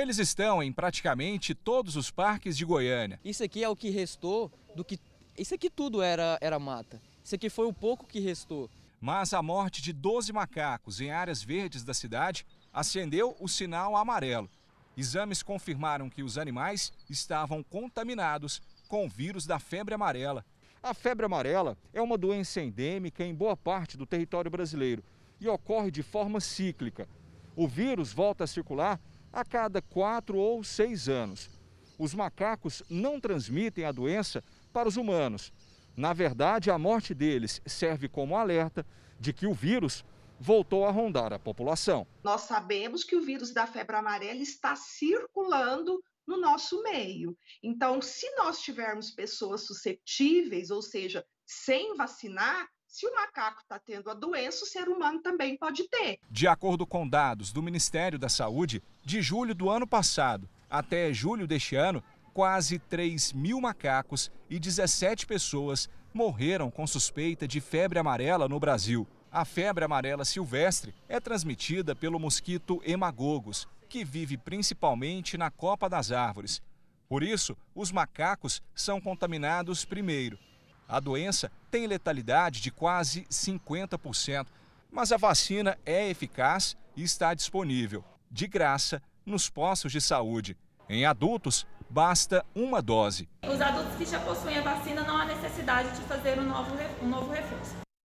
Eles estão em praticamente todos os parques de Goiânia. Isso aqui é o que restou do que. Isso aqui tudo era, era mata. Isso aqui foi o pouco que restou. Mas a morte de 12 macacos em áreas verdes da cidade acendeu o sinal amarelo. Exames confirmaram que os animais estavam contaminados com o vírus da febre amarela. A febre amarela é uma doença endêmica em boa parte do território brasileiro e ocorre de forma cíclica. O vírus volta a circular a cada quatro ou seis anos. Os macacos não transmitem a doença para os humanos. Na verdade, a morte deles serve como alerta de que o vírus voltou a rondar a população. Nós sabemos que o vírus da febre amarela está circulando no nosso meio. Então, se nós tivermos pessoas susceptíveis, ou seja, sem vacinar, se o macaco está tendo a doença, o ser humano também pode ter. De acordo com dados do Ministério da Saúde, de julho do ano passado até julho deste ano, quase 3 mil macacos e 17 pessoas morreram com suspeita de febre amarela no Brasil. A febre amarela silvestre é transmitida pelo mosquito hemagogos, que vive principalmente na copa das árvores. Por isso, os macacos são contaminados primeiro a doença tem letalidade de quase 50%, mas a vacina é eficaz e está disponível, de graça, nos postos de saúde. Em adultos, basta uma dose. Os adultos que já possuem a vacina não há necessidade de fazer um novo, um novo reforço.